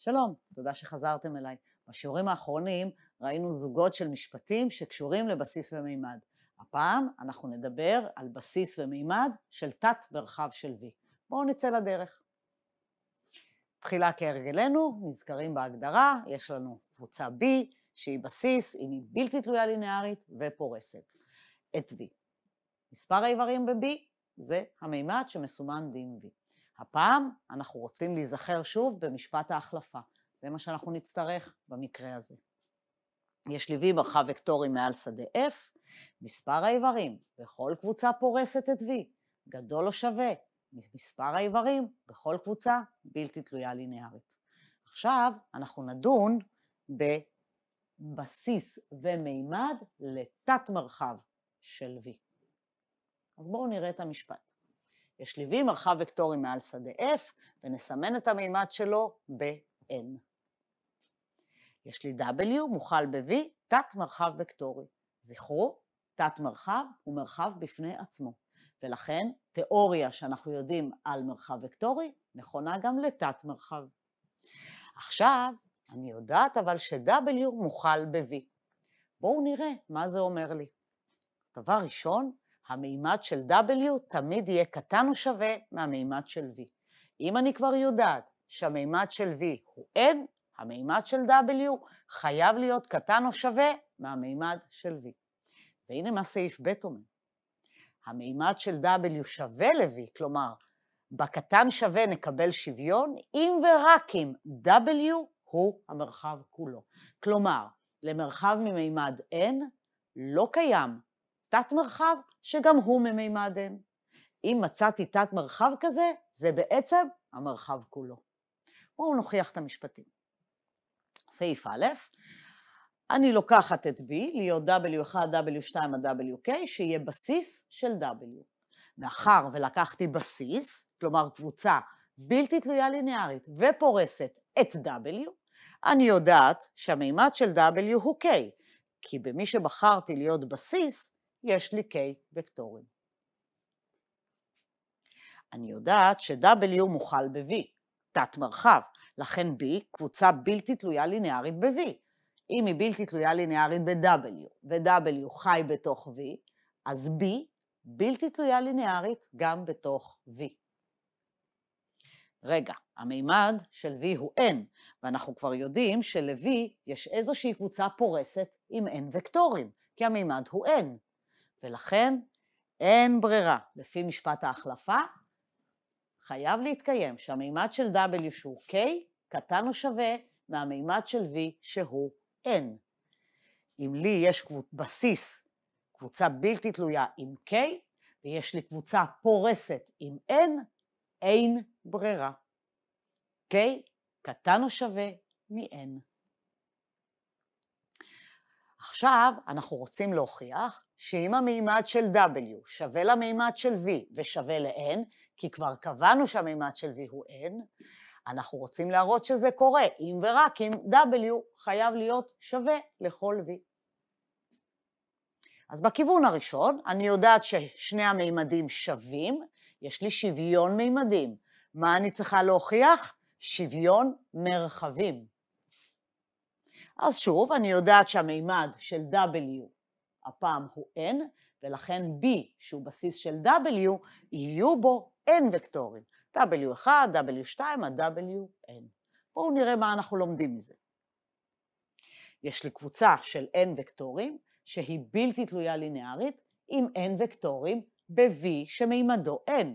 שלום, תודה שחזרתם אליי. בשיעורים האחרונים ראינו זוגות של משפטים שקשורים לבסיס ומימד. הפעם אנחנו נדבר על בסיס ומימד של תת מרחב של V. בואו נצא לדרך. תחילה כהרגלנו, נזכרים בהגדרה, יש לנו קבוצה B שהיא בסיס, אם היא בלתי תלויה לינארית ופורסת את V. מספר האיברים ב-B זה המימד שמסומן DMV. הפעם אנחנו רוצים להיזכר שוב במשפט ההחלפה. זה מה שאנחנו נצטרך במקרה הזה. יש לי V מרחב וקטורי מעל שדה F, מספר האיברים בכל קבוצה פורסת את V גדול או שווה מספר האיברים בכל קבוצה בלתי תלויה לינארית. עכשיו אנחנו נדון בבסיס ומימד לתת מרחב של V. אז בואו נראה את המשפט. יש לי V מרחב וקטורי מעל שדה F, ונסמן את המימד שלו ב-N. יש לי W מוכל ב-V, תת מרחב וקטורי. זכרו, תת מרחב הוא מרחב בפני עצמו, ולכן תיאוריה שאנחנו יודעים על מרחב וקטורי נכונה גם לתת מרחב. עכשיו, אני יודעת אבל ש-W מוכל ב-V. בואו נראה מה זה אומר לי. דבר ראשון, המימד של W תמיד יהיה קטן או שווה מהמימד של V. אם אני כבר יודעת שהמימד של V הוא N, המימד של W חייב להיות קטן או שווה מהמימד של V. והנה מה סעיף ב' אומר. המימד של W שווה ל-V, כלומר, בקטן שווה נקבל שוויון, אם ורק אם W הוא המרחב כולו. כלומר, למרחב ממימד N לא קיים תת-מרחב שגם הוא ממימד אם מצאתי תת מרחב כזה, זה בעצם המרחב כולו. בואו נוכיח את המשפטים. סעיף א', אני לוקחת את B, להיות W1, W2 עד WK, שיהיה בסיס של W. מאחר ולקחתי בסיס, כלומר קבוצה בלתי תלויה ליניארית ופורסת את W, אני יודעת שהמימד של W הוא K, כי במי שבחרתי להיות בסיס, יש לי K וקטורים. אני יודעת ש-W מוכל ב-V, תת מרחב, לכן B קבוצה בלתי תלויה לינארית ב-V. אם היא בלתי תלויה לינארית ב-W, ו-W חי בתוך V, אז B בלתי תלויה לינארית גם בתוך V. רגע, המימד של V הוא N, ואנחנו כבר יודעים של-V יש איזושהי קבוצה פורסת עם N וקטורים, כי המימד הוא N. ולכן אין ברירה, לפי משפט ההחלפה, חייב להתקיים שהמימד של W שהוא K קטן או שווה מהמימד של V שהוא N. אם לי יש בסיס, קבוצה בלתי תלויה עם K, ויש לי קבוצה פורסת עם N, אין ברירה. K קטן או שווה מ-N. עכשיו אנחנו רוצים להוכיח שאם המימד של W שווה למימד של V ושווה ל-N, כי כבר קבענו שהמימד של V הוא N, אנחנו רוצים להראות שזה קורה, אם ורק אם W חייב להיות שווה לכל V. אז בכיוון הראשון, אני יודעת ששני המימדים שווים, יש לי שוויון מימדים. מה אני צריכה להוכיח? שוויון מרחבים. אז שוב, אני יודעת שהמימד של W הפעם הוא n, ולכן B, שהוא בסיס של W, יהיו בו n וקטורים. W1, W2 עד WN. בואו נראה מה אנחנו לומדים מזה. יש לי קבוצה של n וקטורים, שהיא בלתי תלויה לינארית, עם n וקטורים ב-V שמימדו n.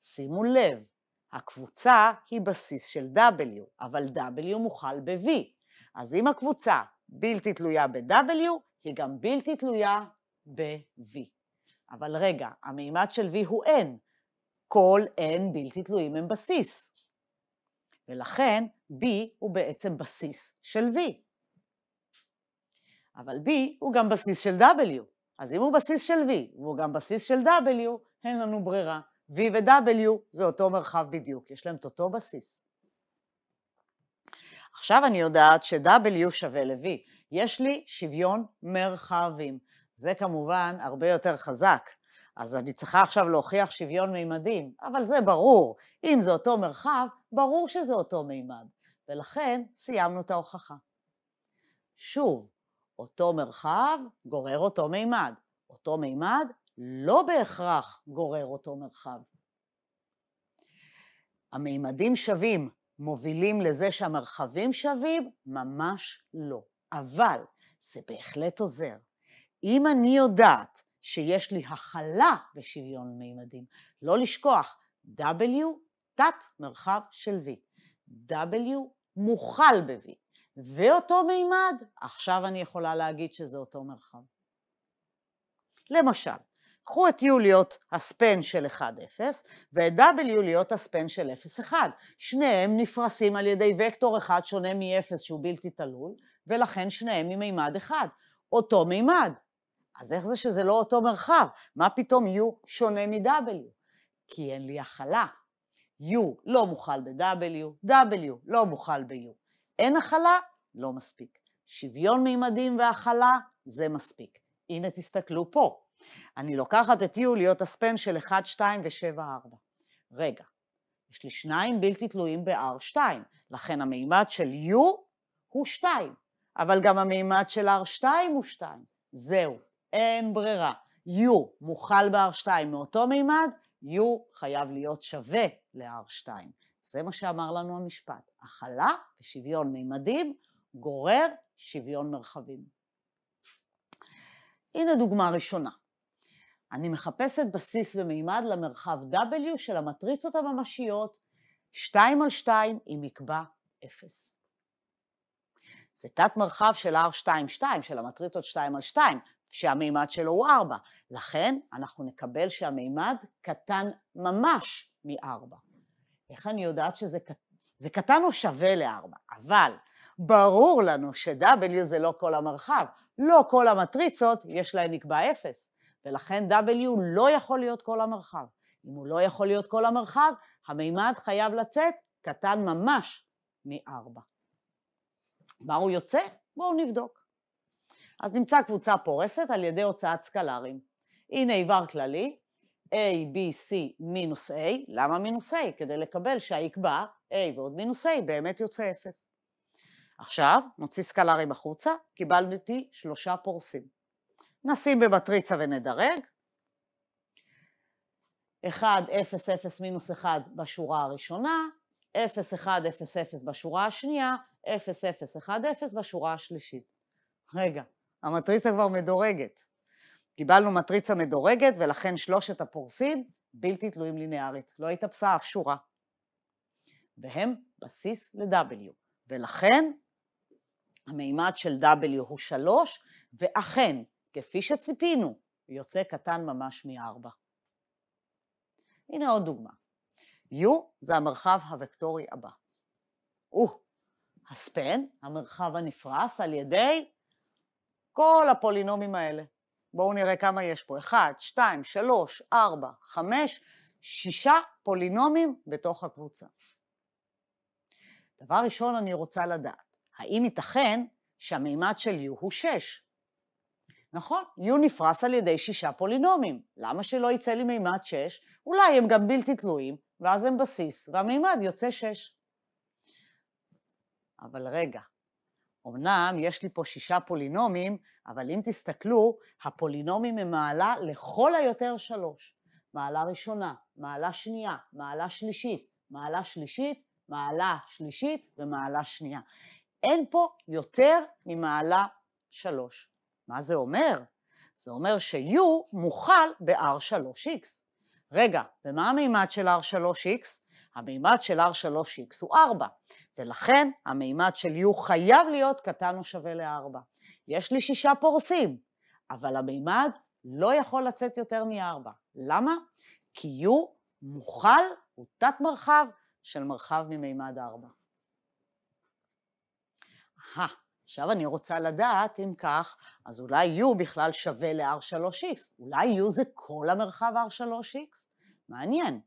שימו לב, הקבוצה היא בסיס של W, אבל W מוכל ב-V. אז אם הקבוצה בלתי תלויה ב-W, היא גם בלתי תלויה ב-V. אבל רגע, המימד של V הוא N. כל N בלתי תלויים הם בסיס. ולכן B הוא בעצם בסיס של V. אבל B הוא גם בסיס של W. אז אם הוא בסיס של V והוא גם בסיס של W, אין לנו ברירה. V ו-W זה אותו מרחב בדיוק, יש להם את אותו בסיס. עכשיו אני יודעת ש-W שווה ל-V. יש לי שוויון מרחבים. זה כמובן הרבה יותר חזק. אז אני צריכה עכשיו להוכיח שוויון מימדים, אבל זה ברור. אם זה אותו מרחב, ברור שזה אותו מימד. ולכן סיימנו את ההוכחה. שוב, אותו מרחב גורר אותו מימד. אותו מימד לא בהכרח גורר אותו מרחב. המימדים שווים מובילים לזה שהמרחבים שווים? ממש לא. אבל זה בהחלט עוזר. אם אני יודעת שיש לי הכלה בשוויון מימדים, לא לשכוח, W תת מרחב של V. W מוכל ב-V. ואותו מימד, עכשיו אני יכולה להגיד שזה אותו מרחב. למשל, קחו את U להיות הספן של 1-0 ואת W להיות הספן של 0-1. שניהם נפרסים על ידי וקטור אחד שונה מ-0 שהוא בלתי תלוי, ולכן שניהם ממימד אחד, אותו מימד. אז איך זה שזה לא אותו מרחב? מה פתאום U שונה מ-W? כי אין לי הכלה. U לא מוכל ב-W, W לא מוכל ב-U. אין הכלה? לא מספיק. שוויון מימדים והכלה? זה מספיק. הנה תסתכלו פה. אני לוקחת את יו להיות הספן של 1, 2 ו-7, 4. רגע, יש לי שניים בלתי תלויים ב-R2, לכן המימד של U הוא 2, אבל גם המימד של R2 הוא 2. זהו, אין ברירה. U מוכל ב-R2 מאותו מימד, U חייב להיות שווה ל-R2. זה מה שאמר לנו המשפט. הכלה ושוויון מימדים גורר שוויון מרחבים. הנה דוגמה ראשונה. אני מחפשת בסיס ומימד למרחב W של המטריצות הממשיות, 2 על 2 עם מקבע 0. זה תת מרחב של R22, של המטריצות 2 על 2, שהמימד שלו הוא 4. לכן אנחנו נקבל שהמימד קטן ממש מ-4. איך אני יודעת שזה קטן? זה קטן או שווה ל-4, אבל ברור לנו ש-W זה לא כל המרחב. לא כל המטריצות יש להן נקבע 0. ולכן W לא יכול להיות כל המרחב. אם הוא לא יכול להיות כל המרחב, המימד חייב לצאת קטן ממש מ-4. מה הוא יוצא? בואו נבדוק. אז נמצא קבוצה פורסת על ידי הוצאת סקלרים. הנה איבר כללי, A, B, C מינוס A, למה מינוס A? כדי לקבל שהיקבע A ועוד מינוס A באמת יוצא 0. עכשיו, נוציא סקלרים החוצה, קיבלתי שלושה פורסים. נשים במטריצה ונדרג. 1, 0, 0 מינוס 1 בשורה הראשונה, 0, 1, 0, 0 בשורה השנייה, 0, 0, 1, 0 בשורה השלישית. רגע, המטריצה כבר מדורגת. קיבלנו מטריצה מדורגת, ולכן שלושת הפורסים בלתי תלויים לינארית. לא התאפסה אף שורה. והם בסיס ל-W. ולכן המימד של W הוא 3, ואכן, כפי שציפינו, יוצא קטן ממש מארבע. הנה עוד דוגמה. U זה המרחב הוקטורי הבא. הוא הספן, המרחב הנפרס על ידי כל הפולינומים האלה. בואו נראה כמה יש פה. אחד, שתיים, שלוש, ארבע, חמש, שישה פולינומים בתוך הקבוצה. דבר ראשון אני רוצה לדעת, האם ייתכן שהמימד של U הוא 6? נכון, U נפרס על ידי שישה פולינומים. למה שלא יצא לי מימד 6? אולי הם גם בלתי תלויים, ואז הם בסיס, והמימד יוצא 6. אבל רגע, אמנם יש לי פה שישה פולינומים, אבל אם תסתכלו, הפולינומים הם מעלה לכל היותר 3. מעלה ראשונה, מעלה שנייה, מעלה שלישית, מעלה שלישית, מעלה שלישית ומעלה שנייה. אין פה יותר ממעלה שלוש. מה זה אומר? זה אומר ש-U מוכל ב-R3X. רגע, ומה המימד של R3X? המימד של R3X הוא 4, ולכן המימד של U חייב להיות קטן או שווה ל-4. יש לי שישה פורסים, אבל המימד לא יכול לצאת יותר מ-4. למה? כי U מוכל הוא תת-מרחב של מרחב ממימד 4. אהה. עכשיו אני רוצה לדעת, אם כך, אז אולי U בכלל שווה ל-R3X, אולי U זה כל המרחב R3X? מעניין.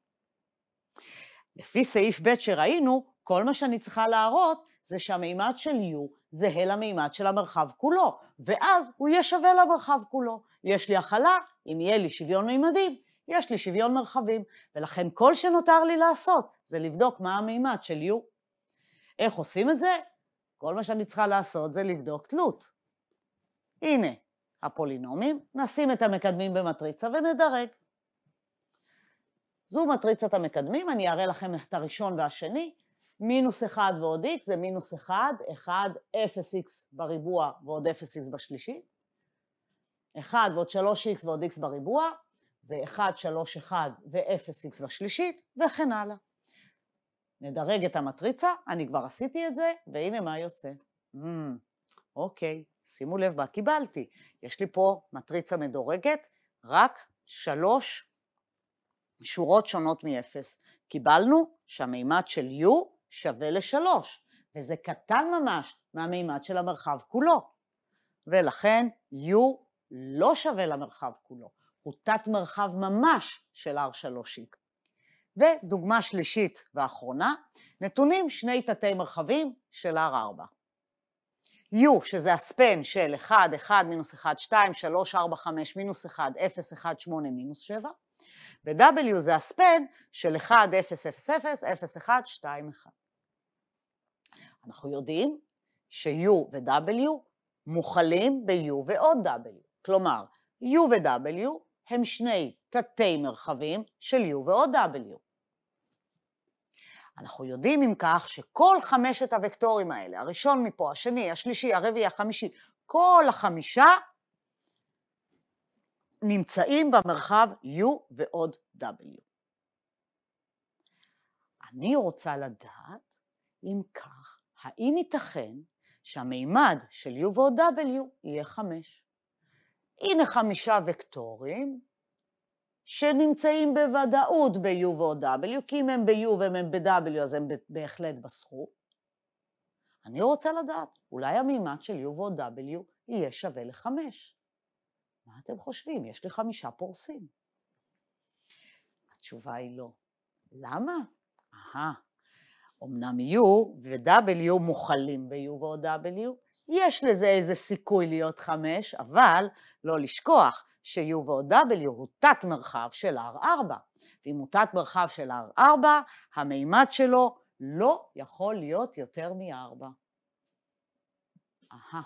לפי סעיף ב' שראינו, כל מה שאני צריכה להראות זה שהמימד של U זהה למימד של המרחב כולו, ואז הוא יהיה שווה למרחב כולו. יש לי הכלה, אם יהיה לי שוויון מימדים, יש לי שוויון מרחבים, ולכן כל שנותר לי לעשות זה לבדוק מה המימד של U. איך עושים את זה? כל מה שאני צריכה לעשות זה לבדוק תלות. הנה, הפולינומים, נשים את המקדמים במטריצה ונדרג. זו מטריצת המקדמים, אני אראה לכם את הראשון והשני. מינוס 1 ועוד x זה מינוס 1, 1, 0x בריבוע ועוד 0x בשלישי. 1 ועוד 3x ועוד x בריבוע, זה 1, 3, 1 ו-0x בשלישית, וכן הלאה. נדרג את המטריצה, אני כבר עשיתי את זה, והנה מה יוצא. Mm, אוקיי, שימו לב מה קיבלתי. יש לי פה מטריצה מדורגת, רק שלוש שורות שונות מ-0. קיבלנו שהמימד של U שווה ל-3, וזה קטן ממש מהמימד של המרחב כולו. ולכן U לא שווה למרחב כולו, הוא תת מרחב ממש של R3X. ודוגמה שלישית ואחרונה, נתונים שני תתי מרחבים של R4. U, שזה הספן של 1, 1, מינוס 1, 2, 3, 4, 5, מינוס 1, 0, 1, 8, מינוס 7, ו-W זה הספן של 1, 0, 0, 0, 0, 1, 2, 1. אנחנו יודעים ש-U ו-W מוכלים ב-U ועוד W. כלומר, U ו-W הם שני תתי מרחבים של U ועוד W. אנחנו יודעים אם כך שכל חמשת הוקטורים האלה, הראשון מפה, השני, השלישי, הרביעי, החמישי, כל החמישה נמצאים במרחב U ועוד W. אני רוצה לדעת, אם כך, האם ייתכן שהמימד של U ועוד W יהיה חמש. הנה חמישה וקטורים שנמצאים בוודאות ב-U ועוד W, כי אם הם ב-U והם הם ב-W אז הם בהחלט בסכום. אני רוצה לדעת, אולי המימד של U ועוד W יהיה שווה לחמש. מה אתם חושבים? יש לי חמישה פורסים. התשובה היא לא. למה? אהה, אמנם U ו-W מוכלים ב-U ועוד W, יש לזה איזה סיכוי להיות חמש, אבל לא לשכוח ש-U ועוד W הוא תת מרחב של R4. ואם הוא תת מרחב של R4, המימד שלו לא יכול להיות יותר מ-4. אהה,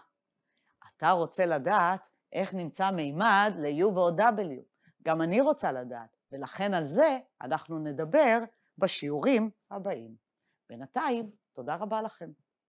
אתה רוצה לדעת איך נמצא מימד ל-U ועוד W. גם אני רוצה לדעת, ולכן על זה אנחנו נדבר בשיעורים הבאים. בינתיים, תודה רבה לכם.